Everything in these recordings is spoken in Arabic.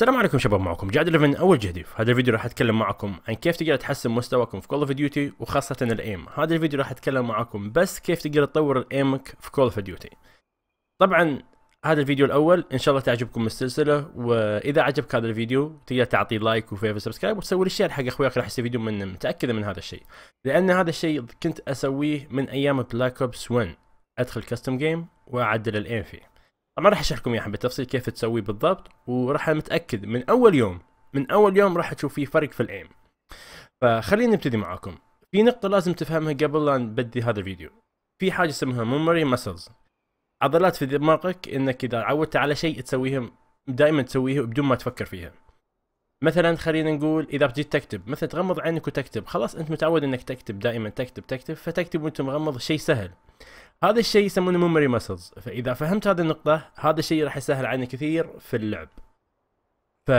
السلام عليكم شباب معكم جاد ليفن اول جهدي في هذا الفيديو راح اتكلم معكم عن كيف تقدر تحسن مستواكم في كول اوف ديوتي وخاصه الايم هذا الفيديو راح اتكلم معكم بس كيف تقدر تطور الايمك في كول اوف ديوتي طبعا هذا الفيديو الاول ان شاء الله تعجبكم السلسله واذا عجبك هذا الفيديو تقدر تعطي لايك وفيفر سبسكرايب وتسوي لي شير حق اخوياك راح يستفيدون منه متاكد من هذا الشيء لان هذا الشيء كنت اسويه من ايام بلاك اوبس 1 ادخل كاستم جيم واعدل الايم فيه طبعا راح اشرح لكم اياها بالتفصيل كيف تسويه بالضبط وراح متاكد من اول يوم من اول يوم راح تشوف فيه فرق في الايم فخلينا نبتدي معاكم في نقطة لازم تفهمها قبل لا نبدي هذا الفيديو في حاجة اسمها ميموري مسلز عضلات في دماغك انك اذا عودت على شيء تسويهم دائما تسويه بدون ما تفكر فيها مثلا خلينا نقول اذا بتجي تكتب مثلا تغمض عينك وتكتب خلاص انت متعود انك تكتب دائما تكتب تكتب فتكتب وانت مغمض شيء سهل هذا الشيء يسمونه ميموري ماسلز فاذا فهمت هذه النقطه هذا الشيء راح يسهل عليك كثير في اللعب ف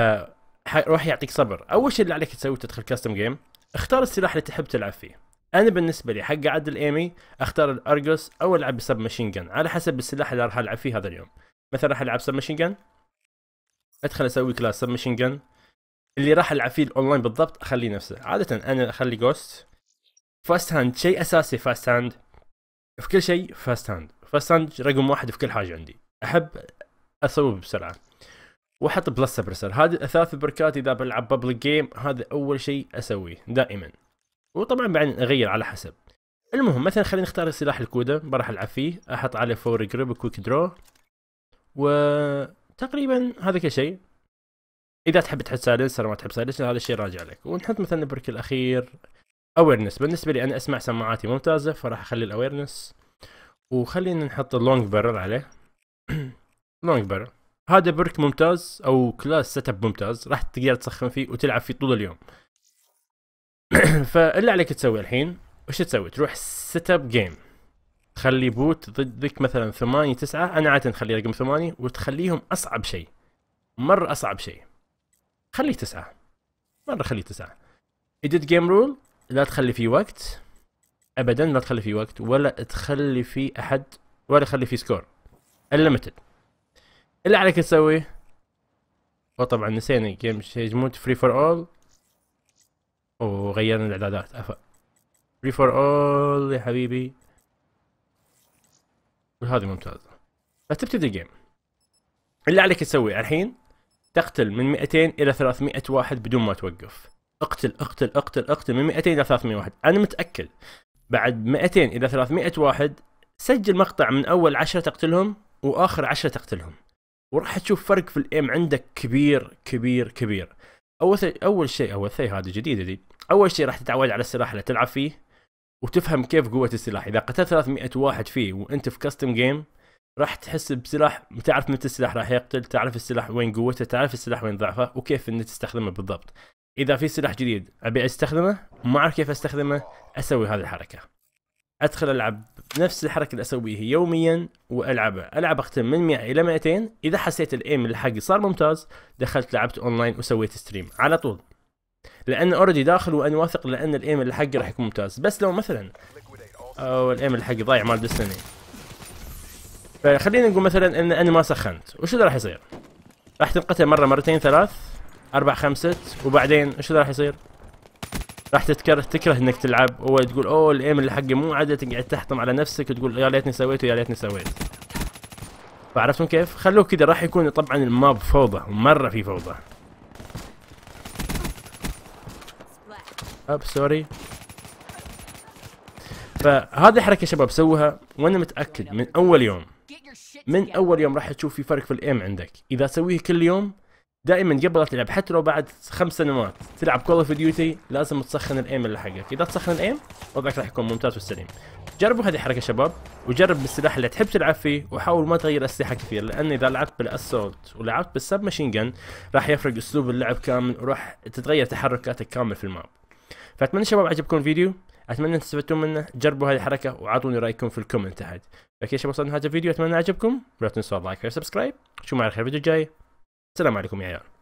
راح يعطيك صبر اول شيء اللي عليك تسويه تدخل كاستم جيم اختار السلاح اللي تحب تلعب فيه انا بالنسبه لي حق عدل ايمي اختار الارجوس او العب بسب ماشين جن على حسب السلاح اللي راح العب فيه هذا اليوم مثلا راح العب سب ماشين جن ادخل اسوي كلاس سب ماشين جن اللي راح العب فيه الاونلاين بالضبط اخليه نفسه عاده انا اخلي جوست فاست هاند شيء اساسي فاست هاند في كل شيء فاست هاند فاست هاند رقم واحد في كل حاجه عندي احب اسوي بسرعه واحط بلس سبرسر هذه الثلاث بركات اذا بلعب بابليك جيم هذا اول شيء اسويه دائما وطبعا بعدين اغير على حسب المهم مثلا خلينا نختار سلاح الكودا بروح العب فيه احط عليه فور جريب وكويك درو وتقريبا هذا كل شيء اذا تحب تحط سايلنسر ما تحب سايلنسر هذا الشيء راجع لك ونحط مثلا البرك الاخير اويرنس بالنسبه لي انا اسمع سماعاتي ممتازه فراح اخلي الاويرنس وخلينا نحط اللونج بيرر عليه لونج بيرر هذا برك ممتاز او كلاس سيت اب ممتاز راح تقدر تسخن فيه وتلعب فيه طول اليوم فاللي عليك تسوي الحين وش تسوي تروح سيت اب جيم تخلي بوت ضدك مثلا ثمانية تسعة أنا عادة نخلي رقم ثمانية وتخليهم أصعب شيء مرة أصعب شيء خليه تسعة مرة خليه تسعة ايديت جيم رول لا تخلي فيه وقت ابدا لا تخلي فيه وقت ولا تخلي فيه احد ولا تخلي فيه سكور الليمتد اللي عليك تسويه وطبعا نسينا جيم شيج مود فري فور اول وغيرنا الاعدادات افا فري فور اول يا حبيبي وهذه ممتازة فتبتدي الجيم اللي عليك تسويه الحين تقتل من 200 الى 300 واحد بدون ما توقف اقتل اقتل اقتل اقتل من 200 الى 300 واحد انا متاكد بعد 200 الى 300 واحد سجل مقطع من اول 10 تقتلهم واخر 10 تقتلهم وراح تشوف فرق في الايم عندك كبير كبير كبير اول شيء اول شيء اول شيء هذه جديده دي اول شيء راح تتعود على السلاح اللي تلعب فيه وتفهم كيف قوه السلاح اذا قتلت 300 واحد فيه وانت في كاستم جيم راح تحس بسلاح تعرف متى السلاح راح يقتل تعرف السلاح وين قوته تعرف السلاح وين ضعفه وكيف انك تستخدمه بالضبط اذا في سلاح جديد ابي استخدمه ما اعرف كيف استخدمه اسوي هذه الحركه ادخل العب نفس الحركه اللي اسويها يوميا والعبها العب اختم من 100 الى 200 اذا حسيت الايم اللي حقي صار ممتاز دخلت لعبت اونلاين وسويت ستريم على طول لان اوريدي داخل وانا واثق لان الايم اللي حقي راح يكون ممتاز بس لو مثلا او الايم اللي حقي ضايع مال دستني فخلينا نقول مثلا ان انا ما سخنت وش اللي راح يصير؟ راح تنقتل مره مرتين ثلاث اربع خمس ست وبعدين وش اللي راح يصير؟ راح تتكره تكره انك تلعب وتقول اوه الايم اللي حقي مو عدل تقعد تحطم على نفسك وتقول يا ليتني سويت ويا ليتني سويت. فعرفتم كيف؟ خلوه كذا راح يكون طبعا الماب فوضى مره في فوضى. اب سوري فهذه حركه شباب سووها وانا متاكد من اول يوم من اول يوم راح تشوف في فرق في الايم عندك اذا تسويه كل يوم دائما قبل لا تلعب حتى لو بعد خمس سنوات تلعب كول اوف ديوتي لازم تسخن الايم اللي حقك اذا تسخن الايم وضعك راح يكون ممتاز وسليم جربوا هذه الحركه شباب وجرب بالسلاح اللي تحب تلعب فيه وحاول ما تغير اسلحه كثير لان اذا لعبت بالاسولت ولعبت بالسب ماشين جن راح يفرق اسلوب اللعب كامل وراح تتغير تحركاتك كامل في الماب فاتمنى شباب عجبكم الفيديو اتمنى ان استفدتوا منه جربوا هذه الحركه واعطوني رايكم في الكومنت تحت فكذا شباب وصلنا هذا الفيديو اتمنى عجبكم لا تنسوا اللايك والسبسكرايب نشوفكم على خير الفيديو الجاي السلام عليكم يا عيال